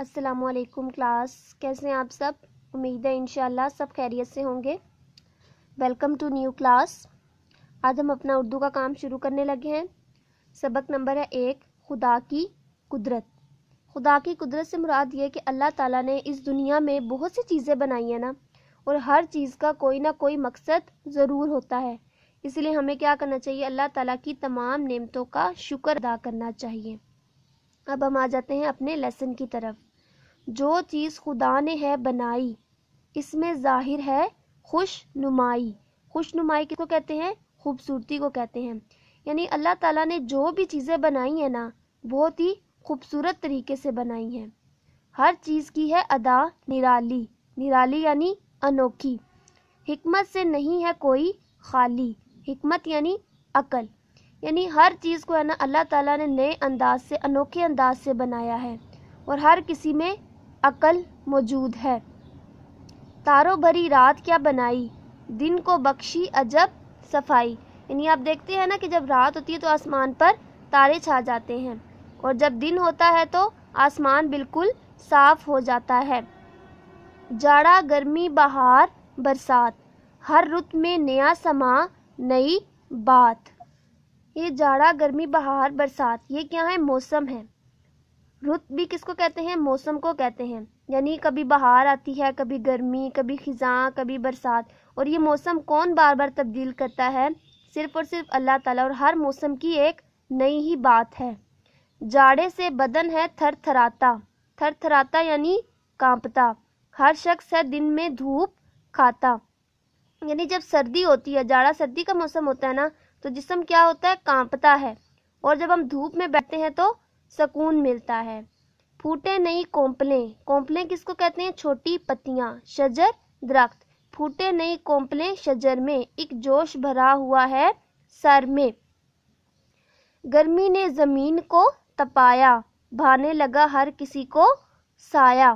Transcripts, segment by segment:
असलकम क्लास कैसे हैं आप सब उम्मीद है इन सब खैरियत से होंगे वेलकम टू न्यू क्लास आज हम अपना उर्दू का काम शुरू करने लगे हैं सबक नंबर है एक खुदा की कुदरत खुदा की कुदरत से मुराद ये कि अल्लाह ताला ने इस दुनिया में बहुत सी चीज़ें बनाई हैं ना और हर चीज़ का कोई ना कोई मकसद ज़रूर होता है इसलिए हमें क्या करना चाहिए अल्लाह ताला की तमाम नेमतों का शुक्र अदा करना चाहिए अब हम आ जाते हैं अपने लेसन की तरफ जो चीज़ खुदा ने है बनाई इसमें जाहिर है खुश नुमाई खुश नुमाई किसको कहते हैं खूबसूरती को कहते हैं यानी अल्लाह ताला ने जो भी चीज़ें बनाई हैं ना बहुत ही खूबसूरत तरीके से बनाई हैं हर चीज़ की है अदा निराली निराली यानी अनोखी हिकमत से नहीं है कोई खाली हिकमत यानी अकल यानी हर चीज़ को है ना अल्लाह ताला ने नए अंदाज से अनोखे अंदाज से बनाया है और हर किसी में अकल मौजूद है तारों भरी रात क्या बनाई दिन को बख्शी अजब सफाई यानी आप देखते हैं ना कि जब रात होती है तो आसमान पर तारे छा जाते हैं और जब दिन होता है तो आसमान बिल्कुल साफ हो जाता है जाड़ा गर्मी बहार बरसात हर रुत में नया समा नई बात ये जाड़ा गर्मी बहार बरसात ये क्या है मौसम है रुत भी किसको कहते हैं मौसम को कहते हैं यानी कभी बहार आती है कभी गर्मी कभी खिजां कभी बरसात और ये मौसम कौन बार बार तब्दील करता है सिर्फ और सिर्फ अल्लाह ताला और हर मौसम की एक नई ही बात है जाड़े से बदन है थर थराता थर थराता यानी कांपता हर शख्स है दिन में धूप खाता यानी जब सर्दी होती है जाड़ा सर्दी का मौसम होता है ना तो जिसम क्या होता है कांपता है और जब हम धूप में बैठते हैं तो सुकून मिलता है फूटे नहीं कोंपलें कोंपलें किसको कहते हैं छोटी पत्तियां शजर दरख्त फूटे नहीं कोंपलें शजर में एक जोश भरा हुआ है सर में गर्मी ने ज़मीन को तपाया भाने लगा हर किसी को साया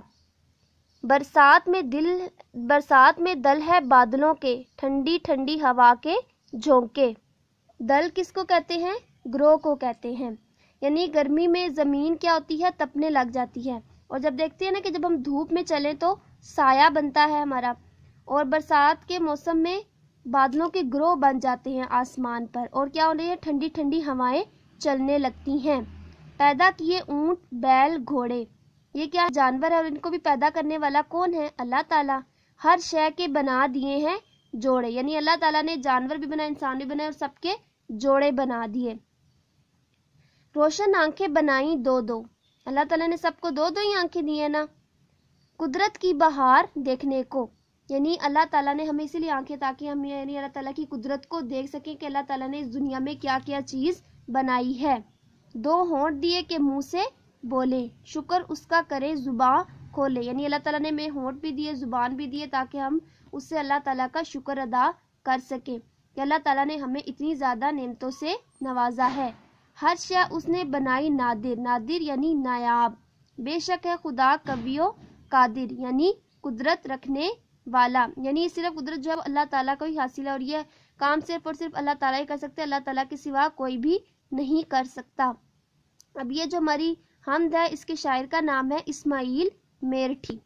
बरसात में दिल बरसात में दल है बादलों के ठंडी ठंडी हवा के झोंके दल किसको कहते हैं ग्रो को कहते हैं यानी गर्मी में ज़मीन क्या होती है तपने लग जाती है और जब देखते हैं ना कि जब हम धूप में चलें तो साया बनता है हमारा और बरसात के मौसम में बादलों के ग्रोह बन जाते हैं आसमान पर और क्या हो रही है ठंडी ठंडी हवाएं चलने लगती हैं पैदा किए ऊंट बैल घोड़े ये क्या जानवर है और इनको भी पैदा करने वाला कौन है अल्लाह ताला हर शय के बना दिए हैं जोड़े यानी अल्लाह ताला ने जानवर भी बनाए इंसान भी बनाए और सबके जोड़े बना दिए रोशन आंखें बनाई दो दो अल्लाह ताला ने सबको दो दो ही आंखें दी है ना कुदरत की बहार देखने को यानी अल्लाह ताला ने हमें इसीलिए आंखें ताकि हम यानी अल्लाह ताला की कुदरत को देख सकें कि अल्लाह ताला ने इस दुनिया में क्या क्या चीज़ बनाई है दो होंठ दिए कि मुंह से बोले शुक्र उसका करे ज़ुबान खोले यानी अल्लाह ताला ने मैं होंठ भी दिए ज़ुबान भी दिए ताकि हम उससे अल्लाह ताला का शुक्र अदा कर सकें कि अल्लाह ताला ने हमें इतनी ज़्यादा नेमतों से नवाजा है हर शय उसने बनाई नादिर नादिर यानी नायाब बेशक है खुदा कवियो कादिर यानी कुदरत रखने वाला यानी ये सिर्फ कुदरत जो है अल्लाह ताला को ही हासिल है और यह काम सिर्फ और सिर्फ अल्लाह ताला ही कर सकते हैं अल्लाह ताला के सिवा कोई भी नहीं कर सकता अब ये जो हमारी हमद इसके शायर का नाम है इस्माइल मेरठी